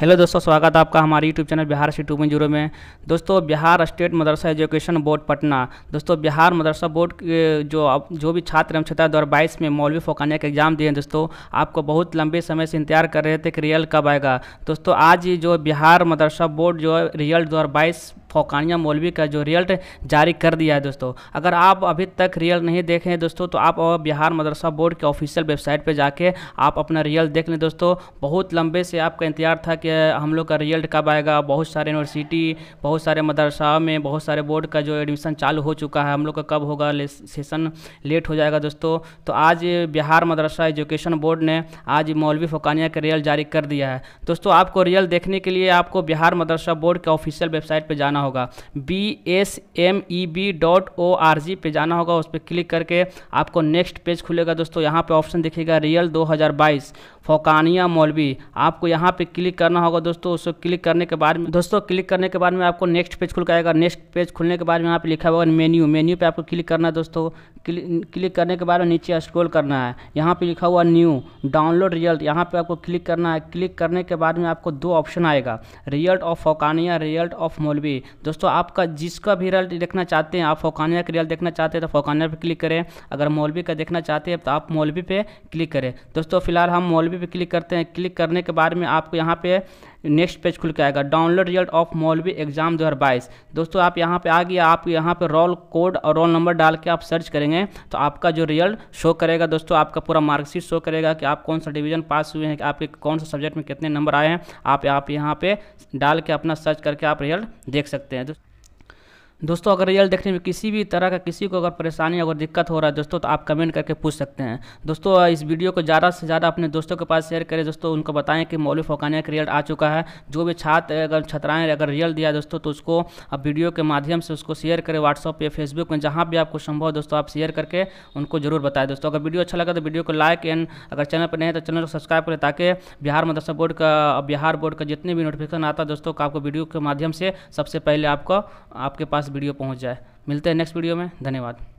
hello दोस्तों स्वागत है आपका हमारे YouTube channel Bihar C two zero में दोस्तों Bihar state Madrasa education board Patna दोस्तों बिहार मदरसा बोर्ड के जो आप जो भी छात्र एवं छात्रा दो बाईस में मौलवी फोकानिया का एग्जाम दिए हैं दोस्तों आपको बहुत लंबे समय से इंतजार कर रहे थे कि रियल कब आएगा दोस्तों आज जो बिहार मदरसा बोर्ड जो रियल दो फोकानिया मौलवी का जो रिजल्ट जारी कर दिया है दोस्तों अगर आप अभी तक रियल नहीं देखे हैं दोस्तों तो आप बिहार मदरसा बोर्ड के ऑफिशियल वेबसाइट पर जाके आप अपना रियल देख लें दोस्तों बहुत लंबे से आपका इंतजार था कि हम लोग का रिजल्ट कब आएगा बहुत सारे यूनिवर्सिटी बहुत सारे मदरसा में बहुत सारे बोर्ड का जो एडमिशन चालू हो चुका है हम लोग का कब होगा ले सेशन लेट हो जाएगा दोस्तों तो आज बिहार मदरसा एजुकेशन बोर्ड ने आज मौलवी फोकानिया का रियल जारी कर दिया है दोस्तों आपको रियल देखने के लिए आपको बिहार मदरसा बोर्ड के ऑफिशियल वेबसाइट पर जाना होगा B S M E B dot O R G पे जाना होगा उस पर क्लिक करके आपको नेक्स्ट पेज खुलेगा दोस्तों यहाँ पे ऑप्शन दिखेगा रियल 2022 फोकानिया मौलवी आपको यहाँ पे क्लिक करना होगा दोस्तों उसको क्लिक करने के बाद में दोस्तों क्लिक करने के बाद में आपको नेक्स्ट पेज खुल आएगा नेक्स्ट पेज खुलने के बाद में यहाँ पे लिखा होगा मेन्यू मेन्यू पे आपको क्लिक करना है दोस्तों क्लिक करने के बाद में नीचे स्क्रोल करना है यहाँ पर लिखा हुआ न्यू डाउनलोड रिजल्ट यहाँ पर आपको क्लिक करना है क्लिक करने के बाद में आपको दो ऑप्शन आएगा result of Fauqania result of Maulvi दोस्तों आपका जिसका भी रिजल्ट देखना चाहते हैं आप फोकानिया का रिजल्ट देखना चाहते हैं तो फोकानिया पर क्लिक करें अगर मौलवी का देखना चाहते हैं तो आप मौलवी पर क्लिक करें दोस्तों फिलहाल हम मौलवी मौलवी पे क्लिक करते हैं क्लिक करने के बाद में आपको यहाँ पे नेक्स्ट पेज खुल के आएगा download result of Maulvi exam 2022 दोस्तों आप यहाँ पे आ गया आप यहाँ पे रोल कोड और रोल नंबर डाल के आप सर्च करेंगे तो आपका जो रिजल्ट शो करेगा दोस्तों आपका पूरा मार्कशीट शो करेगा कि आप कौन सा डिवीजन पास हुए हैं कि आपके कौन सा सब्जेक्ट में कितने नंबर आए हैं आप आप यहाँ पे डाल के अपना सर्च करके आप रिजल्ट देख सकते हैं दोस्तों दोस्तों अगर रिजल्ट देखने में किसी भी तरह का किसी को अगर परेशानी अगर दिक्कत हो रहा है दोस्तों तो आप कमेंट करके पूछ सकते हैं दोस्तों इस वीडियो को ज़्यादा से ज़्यादा अपने दोस्तों के पास शेयर करें दोस्तों उनको बताएं कि मौलवी फोकानिया का रिजल्ट आ चुका है जो भी छात्र अगर छात्राएँ अगर रिजल्ट दिया दोस्तों तो उसको आप वीडियो के माध्यम से उसको शेयर करें व्हाट्सअप या फेसबुक में जहाँ भी आपको संभव दोस्तों आप शेयर करके उनको जरूर बताएं दोस्तों अगर वीडियो अच्छा लगा तो वीडियो को लाइक एंड अगर चैनल पर नहीं है तो चैनल को सब्सक्राइब करें ताकि बिहार मदरसा बोर्ड का बिहार बोर्ड का जितने भी नोटिफिकेशन आता है दोस्तों का आपको वीडियो के माध्यम से सबसे पहले आपको आपके पास वीडियो पहुँच जाए मिलते हैं नेक्स्ट वीडियो में धन्यवाद